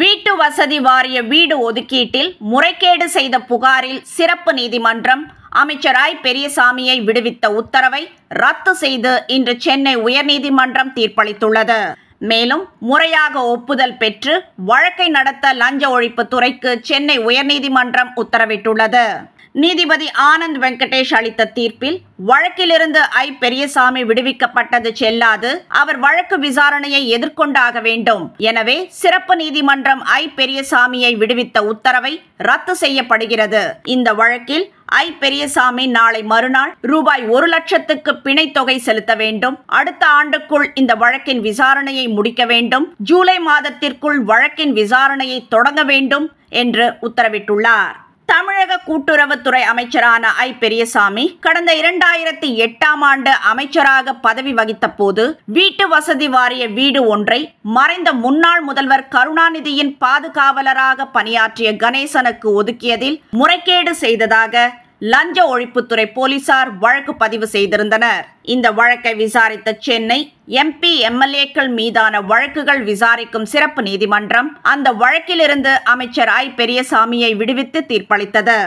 வீட்டு வசதி வாரிய வீடு ஒதுக்கீட்டில் முறைகேடு செய்த புகாரில் சிறப்பு நீதிமன்றம் அமைச்சர் பெரியசாமியை விடுவித்த உத்தரவை ரத்து செய்து இன்று சென்னை உயர்நீதிமன்றம் தீர்ப்பளித்துள்ளது மேலும் முறையாக ஒப்புதல் பெற்று வழக்கை நடத்த லஞ்ச ஒழிப்பு துறைக்கு சென்னை உயர்நீதிமன்றம் உத்தரவிட்டுள்ளது நீதிபதி ஆனந்த் வெங்கடேஷ் அளித்த தீர்ப்பில் வழக்கிலிருந்து ஐ பெரியசாமி விடுவிக்கப்பட்டது செல்லாது அவர் வழக்கு விசாரணையை எதிர்கொண்டாக வேண்டும் எனவே சிறப்பு நீதிமன்றம் ஐ பெரியசாமியை விடுவித்த உத்தரவை ரத்து செய்யப்படுகிறது இந்த வழக்கில் ஐ பெரியசாமி நாளை மறுநாள் ரூபாய் ஒரு லட்சத்துக்கு பிணை தொகை செலுத்த வேண்டும் அடுத்த ஆண்டுக்குள் இந்த வழக்கின் விசாரணையை முடிக்க வேண்டும் ஜூலை மாதத்திற்குள் வழக்கின் விசாரணையை தொடங்க வேண்டும் என்று உத்தரவிட்டுள்ளார் கூட்டுறவுத்துறை அமைச்சரான ஐ பெரியசாமி கடந்த இரண்டாயிரத்தி எட்டாம் ஆண்டு அமைச்சராக பதவி வகித்த போது வீட்டு வசதி வாரிய வீடு ஒன்றை மறைந்த முன்னாள் முதல்வர் கருணாநிதியின் பாதுகாவலராக பணியாற்றிய கணேசனுக்கு ஒதுக்கியதில் முறைகேடு செய்ததாக லஞ்ச ஒழிப்புத்துறை போலீசார் வழக்கு பதிவு செய்திருந்தனர் இந்த வழக்கை விசாரித்த சென்னை எம்பி எம்எல்ஏக்கள் மீதான வழக்குகள் விசாரிக்கும் சிறப்பு நீதிமன்றம் அந்த வழக்கிலிருந்து அமைச்சர் ஐ பெரியசாமியை விடுவித்து தீர்ப்பளித்தது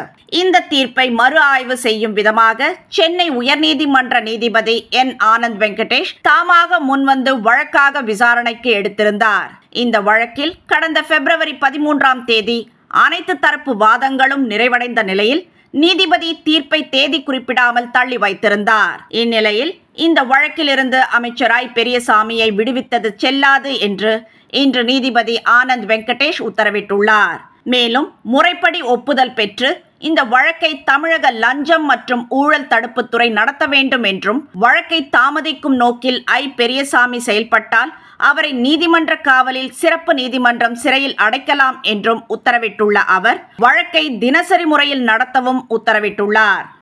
இந்த தீர்ப்பை மறு ஆய்வு செய்யும் விதமாக சென்னை உயர்நீதிமன்ற நீதிபதி என் ஆனந்த் வெங்கடேஷ் தாமாக முன்வந்து வழக்காக விசாரணைக்கு எடுத்திருந்தார் இந்த வழக்கில் கடந்த பிப்ரவரி பதிமூன்றாம் தேதி அனைத்து தரப்பு வாதங்களும் நிறைவடைந்த நிலையில் நீதிபதி தீர்ப்பை தேதி குறிப்பிடாமல் தள்ளி வைத்திருந்தார் இந்நிலையில் இந்த வழக்கிலிருந்து அமைச்சராய் பெரியசாமியை விடுவித்தது செல்லாது என்று இன்று நீதிபதி ஆனந்த் வெங்கடேஷ் உத்தரவிட்டுள்ளார் மேலும் முறைப்படி ஒப்புதல் பெற்று இந்த வழக்கை தமிழக லஞ்சம் மற்றும் ஊழல் தடுப்புத்துறை நடத்த வேண்டும் என்றும் வழக்கை தாமதிக்கும் நோக்கில் ஐ பெரியசாமி செயல்பட்டால் அவரை நீதிமன்ற காவலில் சிறப்பு நீதிமன்றம் சிறையில் அடைக்கலாம் என்றும் உத்தரவிட்டுள்ள அவர் வழக்கை தினசரி முறையில் நடத்தவும் உத்தரவிட்டுள்ளார்